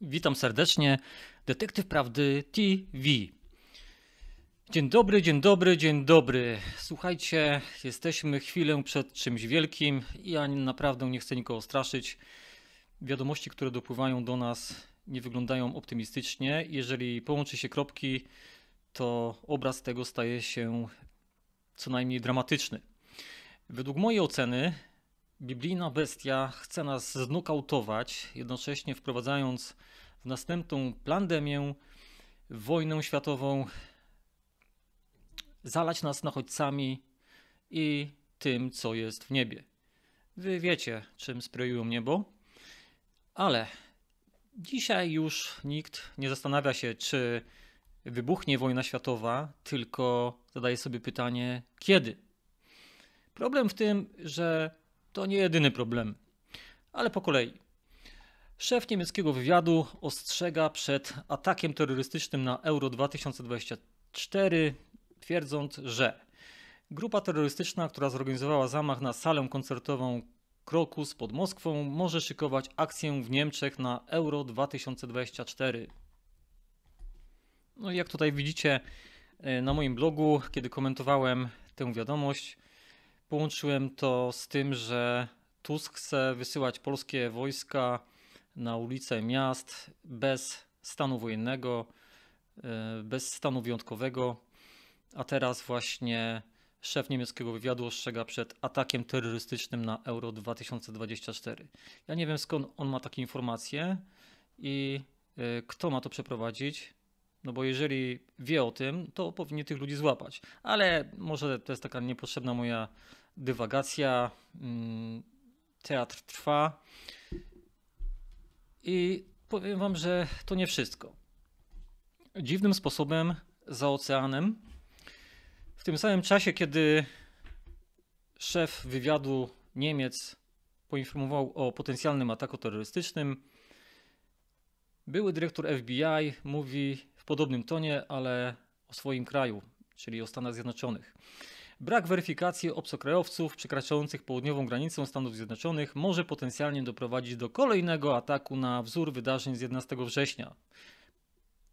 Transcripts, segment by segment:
Witam serdecznie. Detektyw Prawdy TV. Dzień dobry, dzień dobry, dzień dobry. Słuchajcie, jesteśmy chwilę przed czymś wielkim. i Ja naprawdę nie chcę nikogo straszyć. Wiadomości, które dopływają do nas, nie wyglądają optymistycznie. Jeżeli połączy się kropki, to obraz tego staje się co najmniej dramatyczny. Według mojej oceny Biblijna bestia chce nas znukałtować, jednocześnie wprowadzając w następną pandemię, wojnę światową, zalać nas nachodźcami i tym, co jest w niebie. Wy wiecie, czym sprayują niebo, ale dzisiaj już nikt nie zastanawia się, czy wybuchnie wojna światowa, tylko zadaje sobie pytanie, kiedy. Problem w tym, że to nie jedyny problem. Ale po kolei. Szef niemieckiego wywiadu ostrzega przed atakiem terrorystycznym na Euro 2024, twierdząc, że grupa terrorystyczna, która zorganizowała zamach na salę koncertową Krokus pod Moskwą, może szykować akcję w Niemczech na Euro 2024. No i jak tutaj widzicie e, na moim blogu, kiedy komentowałem tę wiadomość, Połączyłem to z tym, że Tusk chce wysyłać polskie wojska na ulice miast bez stanu wojennego, e, bez stanu wyjątkowego, a teraz właśnie szef niemieckiego wywiadu ostrzega przed atakiem terrorystycznym na Euro 2024. Ja nie wiem skąd on ma takie informacje i e, kto ma to przeprowadzić. No bo jeżeli wie o tym, to powinien tych ludzi złapać. Ale może to jest taka niepotrzebna moja dywagacja. Mm, teatr trwa. I powiem wam, że to nie wszystko. Dziwnym sposobem za oceanem, w tym samym czasie, kiedy szef wywiadu Niemiec poinformował o potencjalnym ataku terrorystycznym, były dyrektor FBI mówi podobnym tonie, ale o swoim kraju, czyli o Stanach Zjednoczonych. Brak weryfikacji obcokrajowców przekraczających południową granicę Stanów Zjednoczonych może potencjalnie doprowadzić do kolejnego ataku na wzór wydarzeń z 11 września,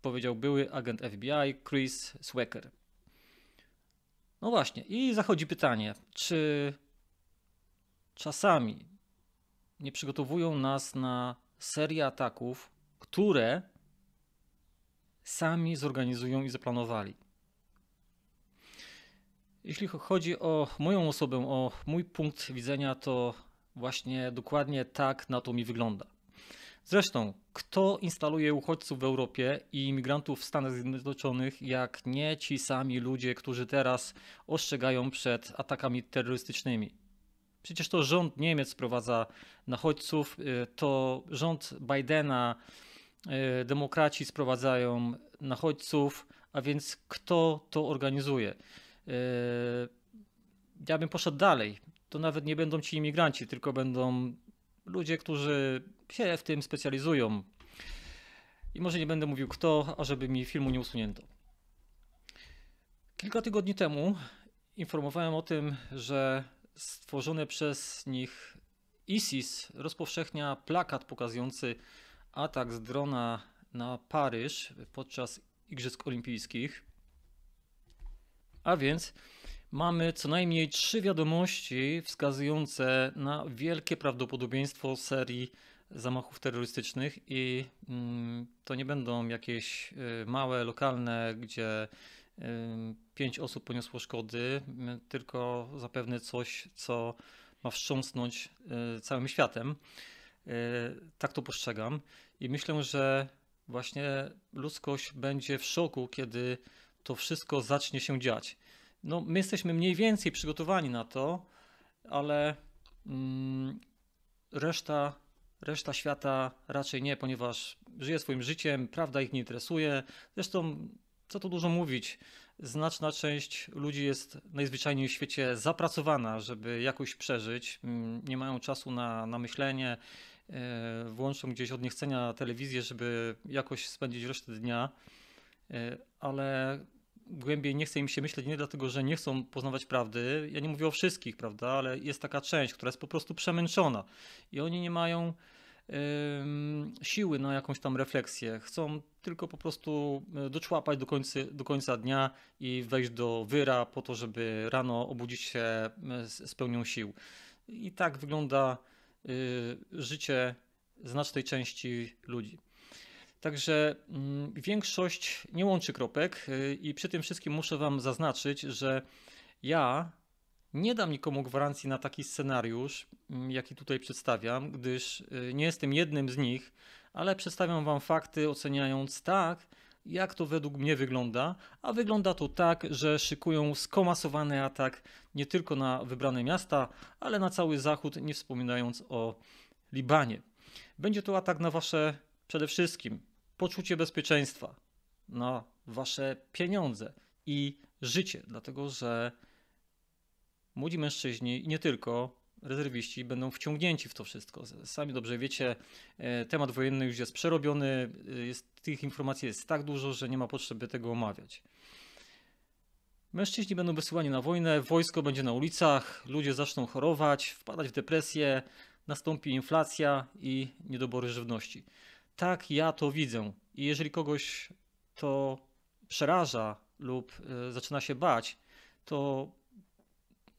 powiedział były agent FBI Chris Swecker. No właśnie, i zachodzi pytanie, czy czasami nie przygotowują nas na serię ataków, które sami zorganizują i zaplanowali. Jeśli chodzi o moją osobę, o mój punkt widzenia, to właśnie dokładnie tak na to mi wygląda. Zresztą, kto instaluje uchodźców w Europie i imigrantów w Stanach Zjednoczonych, jak nie ci sami ludzie, którzy teraz ostrzegają przed atakami terrorystycznymi? Przecież to rząd Niemiec sprowadza nachodźców, y, to rząd Bidena E, demokraci sprowadzają nachodźców, a więc kto to organizuje? E, ja bym poszedł dalej. To nawet nie będą ci imigranci, tylko będą ludzie, którzy się w tym specjalizują. I może nie będę mówił kto, ażeby mi filmu nie usunięto. Kilka tygodni temu informowałem o tym, że stworzone przez nich ISIS rozpowszechnia plakat pokazujący atak z drona na Paryż podczas Igrzysk Olimpijskich. A więc mamy co najmniej trzy wiadomości wskazujące na wielkie prawdopodobieństwo serii zamachów terrorystycznych i mm, to nie będą jakieś y, małe, lokalne, gdzie y, pięć osób poniosło szkody, tylko zapewne coś, co ma wstrząsnąć y, całym światem. E, tak to postrzegam i myślę, że właśnie ludzkość będzie w szoku, kiedy to wszystko zacznie się dziać. No, my jesteśmy mniej więcej przygotowani na to, ale mm, reszta, reszta świata raczej nie, ponieważ żyje swoim życiem, prawda ich nie interesuje. Zresztą, co tu dużo mówić, znaczna część ludzi jest najzwyczajniej w świecie zapracowana, żeby jakoś przeżyć. Mm, nie mają czasu na, na myślenie, E, włączą gdzieś od niechcenia telewizję, żeby jakoś spędzić resztę dnia, e, ale głębiej nie chce im się myśleć, nie dlatego, że nie chcą poznawać prawdy. Ja nie mówię o wszystkich, prawda, ale jest taka część, która jest po prostu przemęczona i oni nie mają siły na jakąś tam refleksję. Chcą tylko po prostu e, doczłapać do końca, do końca dnia i wejść do wyra po to, żeby rano obudzić się z, z pełnią sił. I tak wygląda Y, życie znacznej części ludzi. Także mm, większość nie łączy kropek y, i przy tym wszystkim muszę Wam zaznaczyć, że ja nie dam nikomu gwarancji na taki scenariusz, mm, jaki tutaj przedstawiam, gdyż y, nie jestem jednym z nich, ale przedstawiam Wam fakty, oceniając tak, jak to według mnie wygląda, a wygląda to tak, że szykują skomasowany atak nie tylko na wybrane miasta, ale na cały Zachód, nie wspominając o Libanie. Będzie to atak na wasze przede wszystkim poczucie bezpieczeństwa, na wasze pieniądze i życie, dlatego że młodzi mężczyźni i nie tylko rezerwiści będą wciągnięci w to wszystko. Sami dobrze wiecie, e, temat wojenny już jest przerobiony, e, jest tych informacji jest tak dużo, że nie ma potrzeby tego omawiać. Mężczyźni będą wysyłani na wojnę, wojsko będzie na ulicach, ludzie zaczną chorować, wpadać w depresję, nastąpi inflacja i niedobory żywności. Tak ja to widzę. I jeżeli kogoś to przeraża lub y, zaczyna się bać, to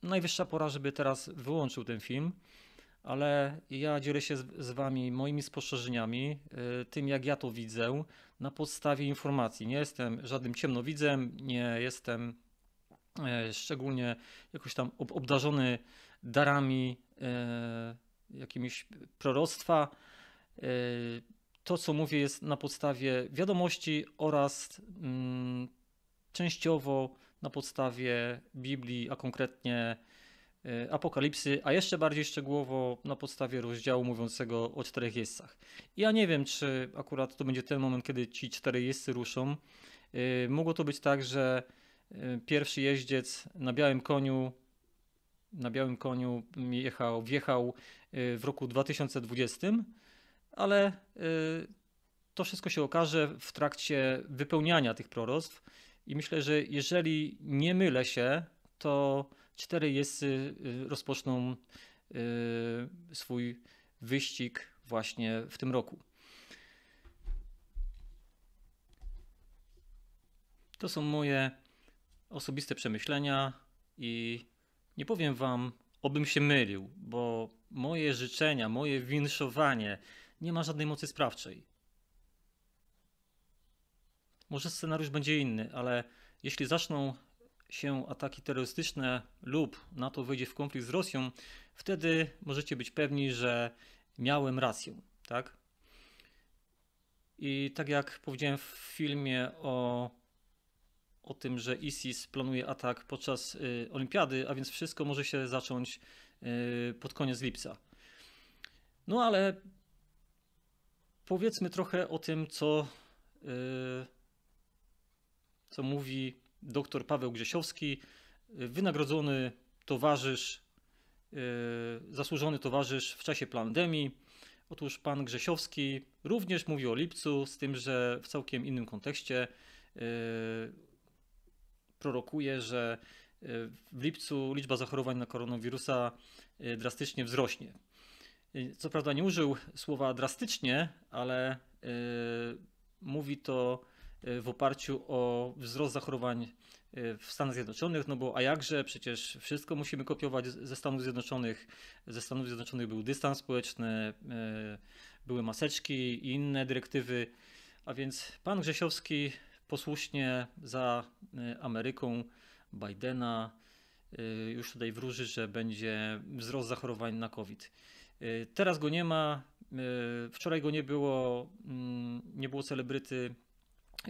najwyższa pora, żeby teraz wyłączył ten film ale ja dzielę się z, z Wami moimi spostrzeżeniami, y, tym jak ja to widzę na podstawie informacji. Nie jestem żadnym ciemnowidzem, nie jestem e, szczególnie jakoś tam obdarzony darami e, jakimiś proroctwa. E, to, co mówię, jest na podstawie wiadomości oraz mm, częściowo na podstawie Biblii, a konkretnie E, apokalipsy, a jeszcze bardziej szczegółowo na podstawie rozdziału mówiącego o czterech jeźdźcach. Ja nie wiem, czy akurat to będzie ten moment, kiedy ci cztery jeźdźcy ruszą. E, mogło to być tak, że e, pierwszy jeździec na białym koniu na białym koniu jechał, wjechał w roku 2020, ale to wszystko się okaże w trakcie wypełniania tych proroctw i myślę, że jeżeli nie mylę się, to Cztery jest y, y, rozpoczną y, swój wyścig właśnie w tym roku. To są moje osobiste przemyślenia i nie powiem wam, obym się mylił, bo moje życzenia, moje winszowanie nie ma żadnej mocy sprawczej. Może scenariusz będzie inny, ale jeśli zaczną się ataki terrorystyczne lub NATO wejdzie w konflikt z Rosją, wtedy możecie być pewni, że miałem rację, tak? I tak jak powiedziałem w filmie o, o tym, że ISIS planuje atak podczas y, olimpiady, a więc wszystko może się zacząć y, pod koniec lipca. No ale powiedzmy trochę o tym, co, y, co mówi dr Paweł Grzesiowski, y, wynagrodzony towarzysz, y, zasłużony towarzysz w czasie pandemii. Otóż pan Grzesiowski również mówi o lipcu, z tym, że w całkiem innym kontekście y, prorokuje, że w lipcu liczba zachorowań na koronawirusa drastycznie wzrośnie. Co prawda nie użył słowa drastycznie, ale mówi to E, w oparciu o wzrost zachorowań e, w Stanach Zjednoczonych, no bo a jakże przecież wszystko musimy kopiować ze Stanów Zjednoczonych. Ze Stanów Zjednoczonych był dystans społeczny, e, były maseczki i inne dyrektywy. A więc pan Grzesiowski posłusznie za Ameryką Bidena już tutaj wróży, że będzie wzrost zachorowań na COVID. Teraz go nie ma. Wczoraj go nie było, mm, nie było celebryty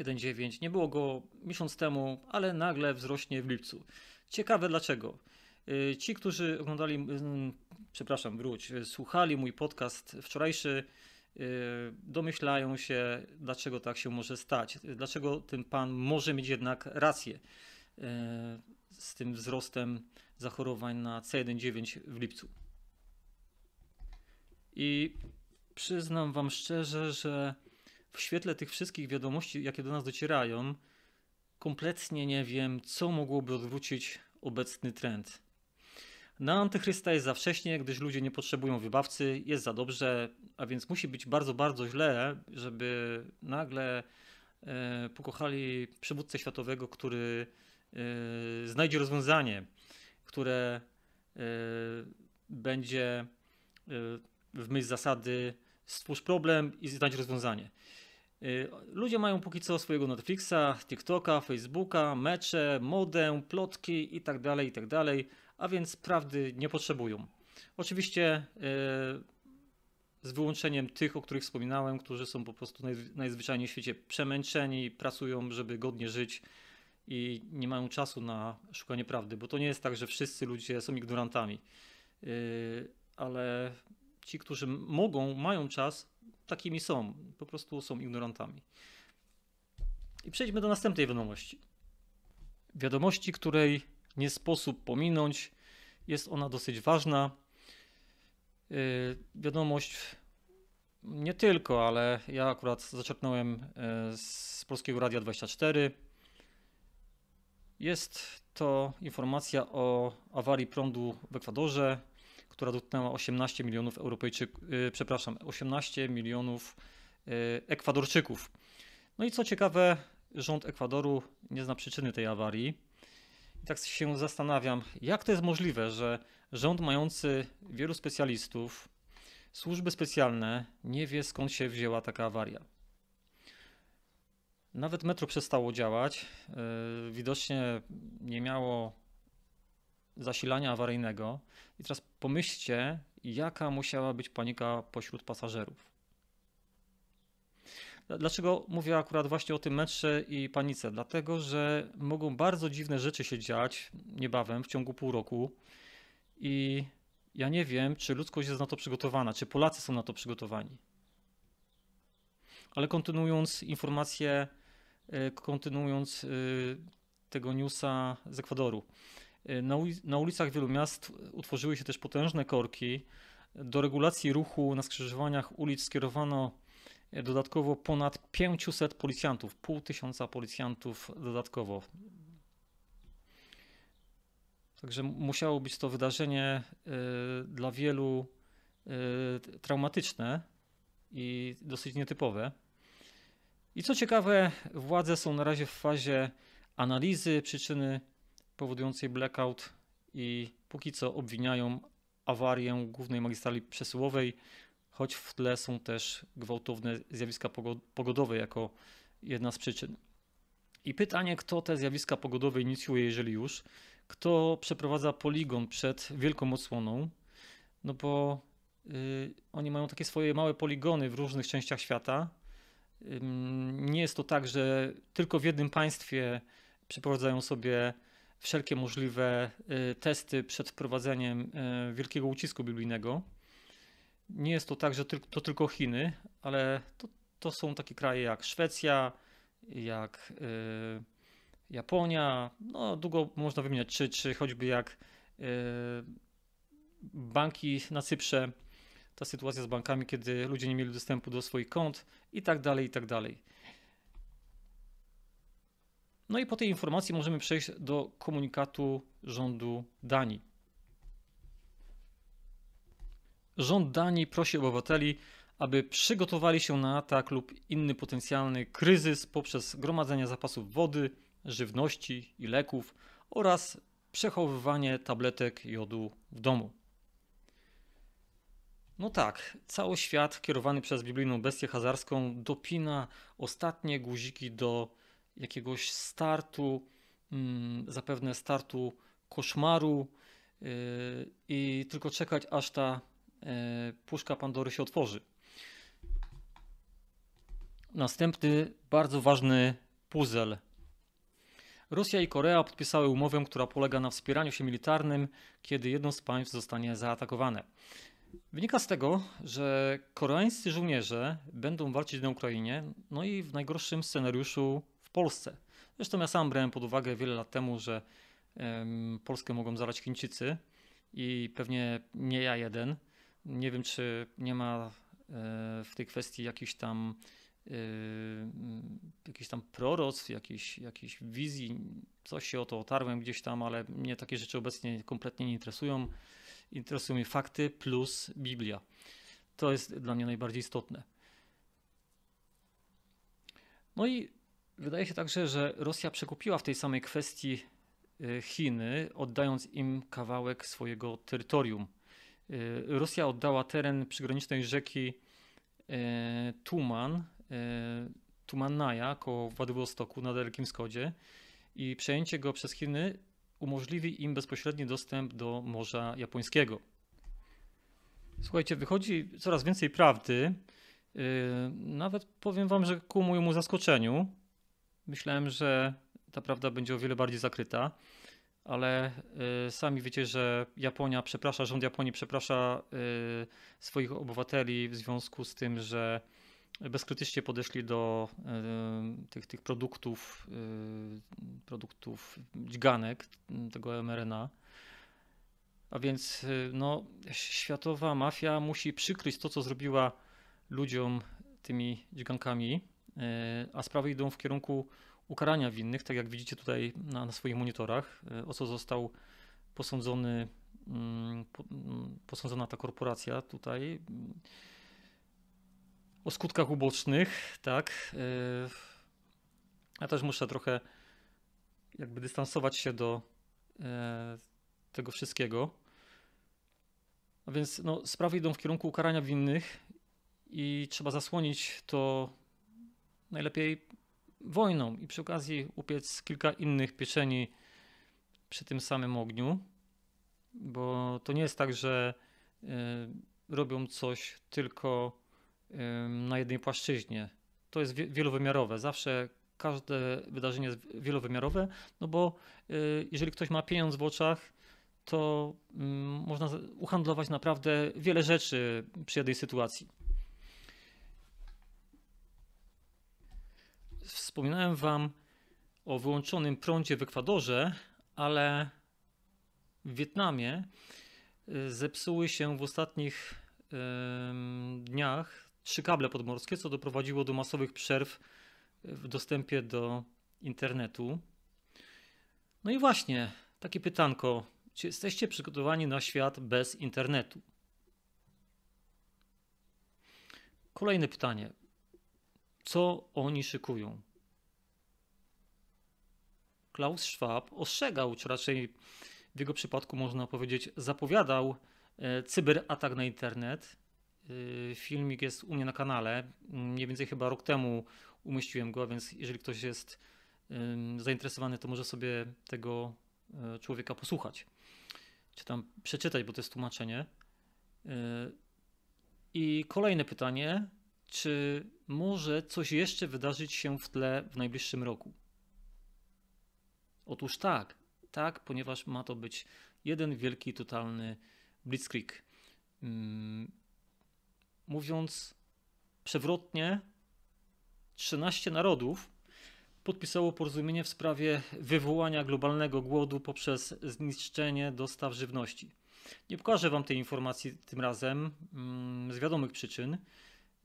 1,9. Nie było go miesiąc temu, ale nagle wzrośnie w lipcu. Ciekawe dlaczego. Y, ci, którzy oglądali, y, przepraszam, wróć, y, słuchali mój podcast wczorajszy, domyślają się, dlaczego tak się może stać. Dlaczego ten pan może mieć jednak rację z tym wzrostem zachorowań na C1,9 w lipcu. I przyznam Wam szczerze, że w świetle tych wszystkich wiadomości, jakie do nas docierają, kompletnie nie wiem, co mogłoby odwrócić obecny trend. Na antychrysta jest za wcześnie, gdyż ludzie nie potrzebują wybawcy, jest za dobrze, a więc musi być bardzo, bardzo źle, żeby nagle e, pokochali przywódcę światowego, który e, znajdzie rozwiązanie, które e, będzie e, w myśl zasady stwórz problem i znajdź rozwiązanie. Y, ludzie mają póki co swojego Netflixa, TikToka, Facebooka, mecze, modę, plotki itd., tak itd., tak a więc prawdy nie potrzebują. Oczywiście y, z wyłączeniem tych, o których wspominałem, którzy są po prostu najzwyczajniej w świecie przemęczeni, pracują, żeby godnie żyć i nie mają czasu na szukanie prawdy, bo to nie jest tak, że wszyscy ludzie są ignorantami, y, ale ci, którzy mogą, mają czas, takimi są, po prostu są ignorantami. I przejdźmy do następnej wiadomości. Wiadomości, której nie sposób pominąć, jest ona dosyć ważna. Y, wiadomość nie tylko, ale ja akurat zaczerpnąłem y, z Polskiego Radia 24. Jest to informacja o awarii prądu w Ekwadorze która dotknęła 18 milionów Europejczyków, y, przepraszam, 18 milionów y, Ekwadorczyków. No i co ciekawe, rząd Ekwadoru nie zna przyczyny tej awarii. I tak się zastanawiam, jak to jest możliwe, że rząd mający wielu specjalistów, służby specjalne, nie wie skąd się wzięła taka awaria. Nawet metro przestało działać. Y, widocznie nie miało zasilania awaryjnego. I teraz pomyślcie, jaka musiała być panika pośród pasażerów. Dlaczego mówię akurat właśnie o tym metrze i panice? Dlatego, że mogą bardzo dziwne rzeczy się dziać niebawem, w ciągu pół roku. I ja nie wiem, czy ludzkość jest na to przygotowana, czy Polacy są na to przygotowani. Ale kontynuując informację, e, kontynuując e, tego newsa z Ekwadoru. Y, na, ulicach wielu miast utworzyły się też potężne korki. Do regulacji ruchu na skrzyżowaniach ulic skierowano y, dodatkowo ponad 500 policjantów, pół tysiąca policjantów dodatkowo. Także musiało być to wydarzenie y, dla wielu traumatyczne i dosyć nietypowe. I co ciekawe, władze są na razie w fazie analizy przyczyny powodującej blackout i póki co obwiniają awarię głównej magistrali przesyłowej, choć w tle są też gwałtowne zjawiska pogodowe jako jedna z przyczyn. I pytanie, kto te zjawiska pogodowe inicjuje, jeżeli już, kto przeprowadza poligon przed wielką odsłoną, no bo y, oni mają takie swoje małe poligony w różnych częściach świata. nie jest to tak, że tylko w jednym państwie przeprowadzają sobie wszelkie możliwe y, testy przed wprowadzeniem y, wielkiego ucisku biblijnego. Nie jest to tak, że to tylko Chiny, ale to, to są takie kraje jak Szwecja, jak y, Japonia, no długo można wymieniać, czy, czy choćby jak banki na Cyprze, ta sytuacja z bankami, kiedy ludzie nie mieli dostępu do swoich kont i tak dalej, i tak dalej. No i po tej informacji możemy przejść do komunikatu rządu Danii. Rząd Danii prosi obywateli, aby przygotowali się na atak lub inny potencjalny kryzys poprzez gromadzenie zapasów wody, żywności i leków oraz przechowywanie tabletek jodu w domu. No tak, cały świat kierowany przez biblijną bestię hazarską dopina ostatnie guziki do jakiegoś startu, mm, zapewne startu koszmaru y, i tylko czekać, aż ta y, puszka Pandory się otworzy. Następny bardzo ważny puzzle. Rosja i Korea podpisały umowę, która polega na wspieraniu się militarnym, kiedy jedno z państw zostanie zaatakowane. Wynika z tego, że koreańscy żołnierze będą walczyć na Ukrainie, no i w najgorszym scenariuszu Polsce. Zresztą ja sam brałem pod uwagę wiele lat temu, że Polskę mogą zalać Chińczycy i pewnie nie ja jeden. Nie wiem, czy nie ma e, w tej kwestii jakiś tam, e, jakiś tam proroctw, jakichś, jakichś wizji. Coś się o to otarłem gdzieś tam, ale mnie takie rzeczy obecnie kompletnie nie interesują. Interesują mnie fakty plus Biblia. To jest dla mnie najbardziej istotne. No i Wydaje się także, że Rosja przekupiła w tej samej kwestii y, Chiny, oddając im kawałek swojego terytorium. Y, Rosja oddała teren przygranicznej rzeki y, Tuman, Tumannaja koło Władywostoku na Dalekim Wschodzie i przejęcie go przez Chiny umożliwi im bezpośredni dostęp do Morza Japońskiego. Słuchajcie, wychodzi coraz więcej prawdy. Nawet powiem wam, że ku mojemu zaskoczeniu, Myślałem, że ta prawda będzie o wiele bardziej zakryta, ale y, sami wiecie, że Japonia przeprasza, rząd Japonii przeprasza y, swoich obywateli w związku z tym, że bezkrytycznie podeszli do y, tych, tych produktów, produktów dźganek tego mRNA. A więc no, światowa mafia musi przykryć to, co zrobiła ludziom tymi dźgankami E, a sprawy idą w kierunku ukarania winnych, tak jak widzicie tutaj na, na swoich monitorach, e, o co został posądzony, mm, mm, posądzona ta korporacja tutaj. O skutkach ubocznych, tak. E, ja też muszę trochę jakby dystansować się do tego wszystkiego. A więc no, sprawy idą w kierunku ukarania winnych i trzeba zasłonić to najlepiej wojną i przy okazji upiec kilka innych pieczeni przy tym samym ogniu, bo to nie jest tak, że y, robią coś tylko y, na jednej płaszczyźnie. To jest wielowymiarowe. Zawsze każde wydarzenie jest wielowymiarowe, no bo y, jeżeli ktoś ma pieniądz w oczach, to można uhandlować naprawdę wiele rzeczy przy jednej sytuacji. Wspominałem Wam o wyłączonym prądzie w Ekwadorze, ale w Wietnamie y, zepsuły się w ostatnich dniach trzy kable podmorskie, co doprowadziło do masowych przerw w dostępie do internetu. No i właśnie takie pytanko: czy jesteście przygotowani na świat bez internetu? Kolejne pytanie co oni szykują. Klaus Schwab ostrzegał, czy raczej w jego przypadku można powiedzieć zapowiadał e, cyberatak na internet. E, filmik jest u mnie na kanale. Mniej więcej chyba rok temu umieściłem go, więc jeżeli ktoś jest zainteresowany, to może sobie tego e, człowieka posłuchać. Czy tam przeczytać, bo to jest tłumaczenie. I kolejne pytanie czy może coś jeszcze wydarzyć się w tle w najbliższym roku? Otóż tak, tak, ponieważ ma to być jeden wielki, totalny blitzkrieg. Mm, mówiąc przewrotnie, 13 narodów podpisało porozumienie w sprawie wywołania globalnego głodu poprzez zniszczenie dostaw żywności. Nie pokażę Wam tej informacji tym razem mm, z wiadomych przyczyn.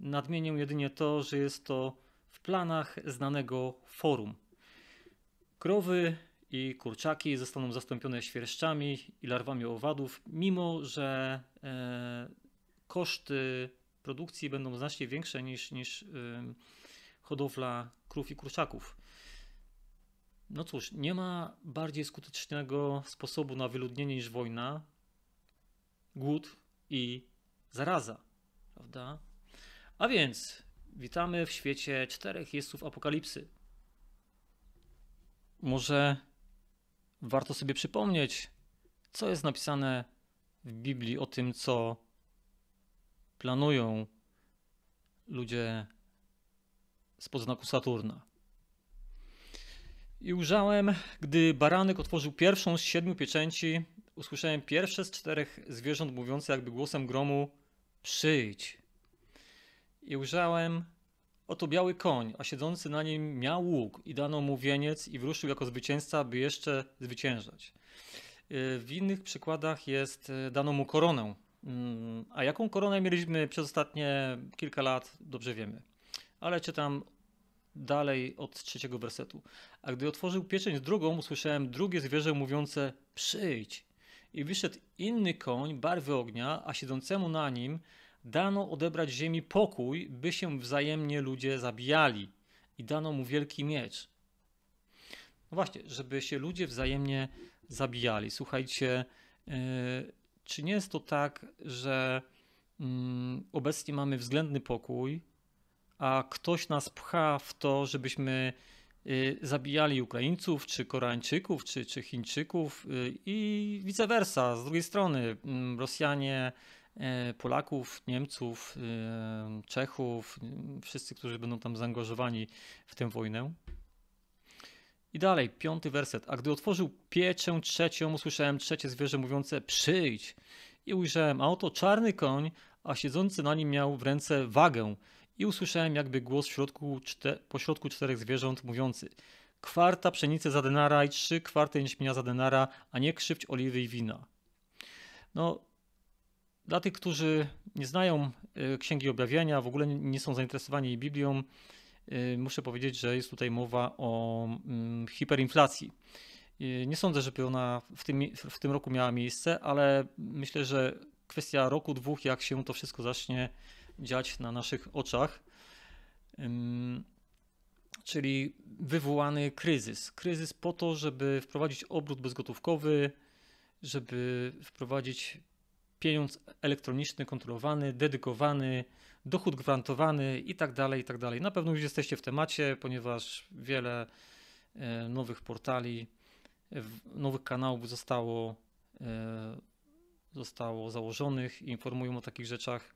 Nadmienię jedynie to, że jest to w planach znanego forum. Krowy i kurczaki zostaną zastąpione świerszczami i larwami owadów, mimo że e, koszty produkcji będą znacznie większe niż, niż hodowla krów i kurczaków. No cóż, nie ma bardziej skutecznego sposobu na wyludnienie niż wojna, głód i zaraza, prawda? A więc witamy w świecie czterech jestów apokalipsy. Może warto sobie przypomnieć, co jest napisane w Biblii o tym, co planują ludzie spod znaku Saturna. I ujrzałem, gdy baranek otworzył pierwszą z siedmiu pieczęci, usłyszałem pierwsze z czterech zwierząt mówiące jakby głosem gromu: Przyjdź i ujrzałem oto biały koń, a siedzący na nim miał łuk i dano mu wieniec i wruszył jako zwycięzca, by jeszcze zwyciężać. Y, w innych przykładach jest y, dano mu koronę. Mm, a jaką koronę mieliśmy przez ostatnie kilka lat, dobrze wiemy. Ale czytam dalej od trzeciego wersetu. A gdy otworzył pieczęć drugą, usłyszałem drugie zwierzę mówiące: Przyjdź. I wyszedł inny koń barwy ognia, a siedzącemu na nim dano odebrać ziemi pokój, by się wzajemnie ludzie zabijali. I dano mu wielki miecz. No właśnie, żeby się ludzie wzajemnie zabijali. Słuchajcie, e, czy nie jest to tak, że mm, obecnie mamy względny pokój, a ktoś nas pcha w to, żebyśmy y, zabijali Ukraińców, czy Koreańczyków, czy, czy Chińczyków y, i vice versa. Z drugiej strony mm, Rosjanie E, Polaków, Niemców, e, Czechów, e, wszyscy, którzy będą tam zaangażowani w tę wojnę. I dalej, piąty werset. A gdy otworzył pieczę trzecią, usłyszałem trzecie zwierzę mówiące: Przyjdź! I ujrzałem, a oto czarny koń, a siedzący na nim miał w ręce wagę. I usłyszałem jakby głos w środku czte, pośrodku czterech zwierząt mówiący: Kwarta pszenicy za denara i trzy kwarty jęczmienia za denara, a nie krzywdź oliwy i wina. No, dla tych, którzy nie znają y, Księgi Objawienia, w ogóle nie są zainteresowani Biblią, y, muszę powiedzieć, że jest tutaj mowa o mm, hiperinflacji. Y, nie sądzę, żeby ona w tym, w tym roku miała miejsce, ale myślę, że kwestia roku, dwóch, jak się to wszystko zacznie dziać na naszych oczach. Czyli wywołany kryzys. Kryzys po to, żeby wprowadzić obrót bezgotówkowy, żeby wprowadzić pieniądz elektroniczny, kontrolowany, dedykowany, dochód gwarantowany i tak dalej, i tak dalej. Na pewno już jesteście w temacie, ponieważ wiele e, nowych portali, nowych kanałów zostało, e, zostało założonych i informują o takich rzeczach.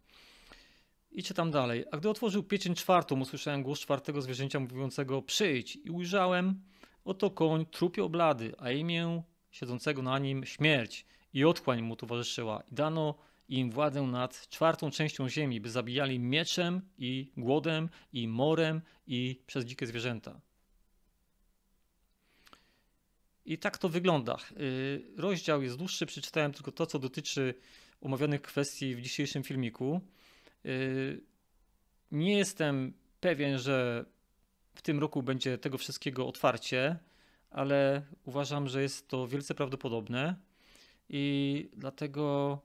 I czytam dalej. A gdy otworzył pieczęć czwartą, usłyszałem głos czwartego zwierzęcia mówiącego przyjdź i ujrzałem, oto koń trupio blady, a imię siedzącego na nim śmierć i otchłań mu towarzyszyła. I dano im władzę nad czwartą częścią ziemi, by zabijali mieczem i głodem i morem i przez dzikie zwierzęta. I tak to wygląda. Y, rozdział jest dłuższy, przeczytałem tylko to, co dotyczy omawianych kwestii w dzisiejszym filmiku. Y, nie jestem pewien, że w tym roku będzie tego wszystkiego otwarcie, ale uważam, że jest to wielce prawdopodobne i dlatego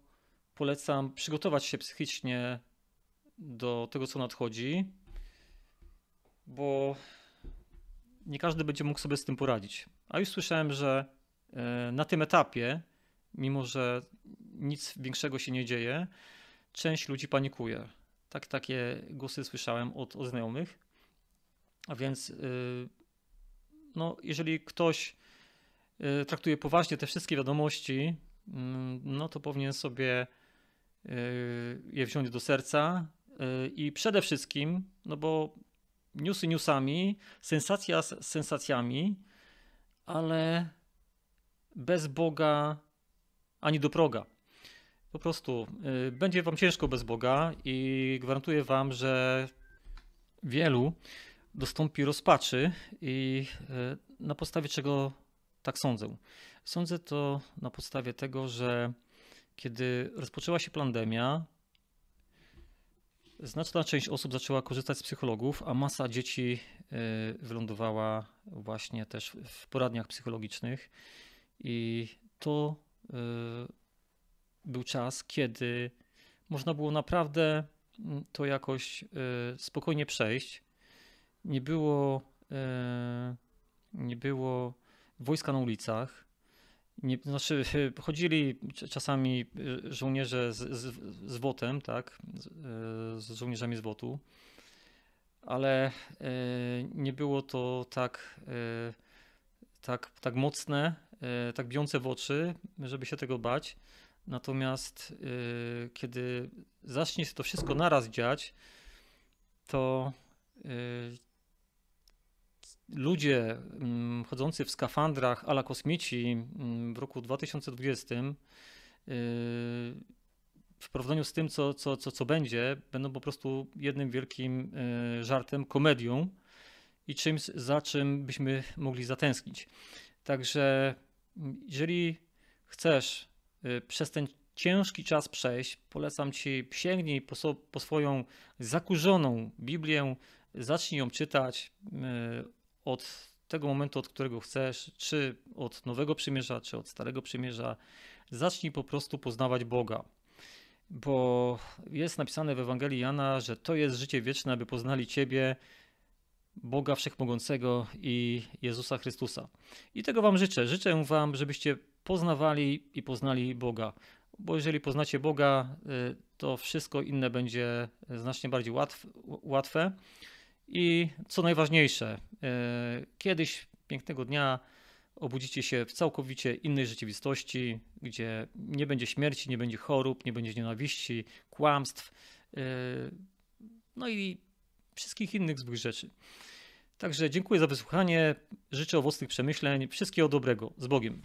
polecam przygotować się psychicznie do tego, co nadchodzi, bo nie każdy będzie mógł sobie z tym poradzić. A już słyszałem, że e, na tym etapie, mimo że nic większego się nie dzieje, część ludzi panikuje. Tak, takie głosy słyszałem od, od znajomych. A więc, e, no, jeżeli ktoś e, traktuje poważnie te wszystkie wiadomości, Mm, no to powinien sobie y, je wziąć do serca y, i przede wszystkim, no bo newsy newsami, sensacja z sensacjami, ale bez Boga ani do proga. Po prostu y, będzie wam ciężko bez Boga i gwarantuję wam, że wielu dostąpi rozpaczy i na podstawie czego tak sądzę. Sądzę to na podstawie tego, że kiedy rozpoczęła się pandemia, znaczna część osób zaczęła korzystać z psychologów, a masa dzieci e, wylądowała właśnie też w poradniach psychologicznych. I to e, był czas, kiedy można było naprawdę to jakoś e, spokojnie przejść. Nie było, nie było wojska na ulicach. Nie, znaczy, chodzili czasami y, żołnierze z, z, z tak? Z, y, z żołnierzami z wotu, ale y, nie było to tak, tak, tak mocne, tak bijące w oczy, żeby się tego bać. Natomiast kiedy zacznie się to wszystko naraz dziać, to ludzie mm, chodzący w skafandrach ala kosmici mm, w roku 2020 y, w porównaniu z tym, co, co, co, co będzie, będą po prostu jednym wielkim y, żartem, komedią i czymś, za czym byśmy mogli zatęsknić. Także mm, jeżeli chcesz y, przez ten ciężki czas przejść, polecam ci, sięgnij po, so, po swoją zakurzoną Biblię, zacznij ją czytać, od tego momentu, od którego chcesz, czy od Nowego Przymierza, czy od Starego Przymierza, zacznij po prostu poznawać Boga. Bo jest napisane w Ewangelii Jana, że to jest życie wieczne, aby poznali Ciebie, Boga Wszechmogącego i Jezusa Chrystusa. I tego Wam życzę. Życzę Wam, żebyście poznawali i poznali Boga. Bo jeżeli poznacie Boga, y, to wszystko inne będzie znacznie bardziej łatw, łatwe. I co najważniejsze, e, kiedyś pięknego dnia obudzicie się w całkowicie innej rzeczywistości, gdzie nie będzie śmierci, nie będzie chorób, nie będzie nienawiści, kłamstw, e, no i wszystkich innych złych rzeczy. Także dziękuję za wysłuchanie, życzę owocnych przemyśleń, wszystkiego dobrego, z Bogiem.